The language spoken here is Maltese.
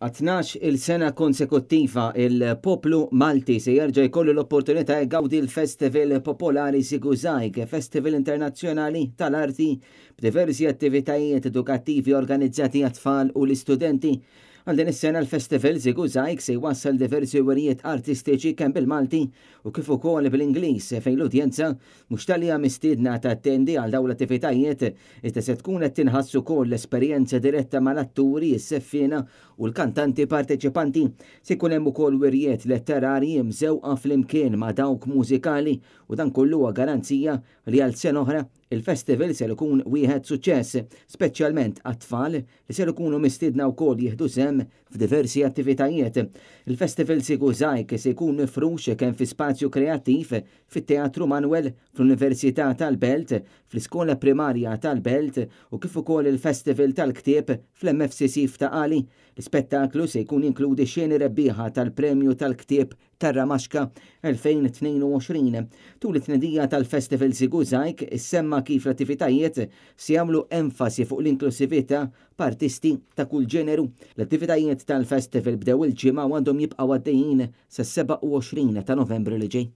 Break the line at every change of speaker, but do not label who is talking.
Atnax il-sena konsekuttiva il-poplu Malti se jerġa' jkollu l-opportunità jgawdi e l-Festival Popolari Siguzajk, Festival Internazzjonali tal-Arti, b'diversi attivitajiet edukattivi organizzati għat-tfal u l-istudenti Għal din is-sena l-festival Zigu Zajk se jwassal diversi werijiet artistiċi kemm bil-Malti u kif ukoll bil-Ingliż fejn l-udjenza mhux talija mistiedna ta' attendi għal dawn l-attivitajiet iżda se tkun qed tinħass ukoll l-esperjenza diretta mal-atturi, is-seffiena u l-kantanti parteċipanti se jkun hemm ukoll werijiet letterarji mżewqa flimkien ma' dawk mużikali u dan kollu garanzija li għal sen oħra Il-festival ser ikun wieħed suċċess, speċjalment għat-tfal li ser ikunu mistidna wkoll jieħdu sem f'diversi attivitajiet. Il-festival Sigu Zajk se jkun mifrux kemm fi spazju kreattiv fit-Teatru Manwel fl-Università tal-Belt, fl-Iskola Primarja tal-Belt u kif ukoll il-Festival tal-Ktieb fl-MFCC f'Taqali. L-spettaklu se jkun inkludi xeni rebbieħa tal-Premju tal-Ktieb tar Maxka 2022. Tul it-tnedija tal-Festival Siguzajk semma kif l-attivitajiet si jagħmlu enfasi fuq l-inklusivita partisti ta' kull ġeneru. L-attivitajiet tal-festival bdew il-ġimgħa għandhom jibqgħu għaddejjin sa' 27 ta' Novembru li ġej.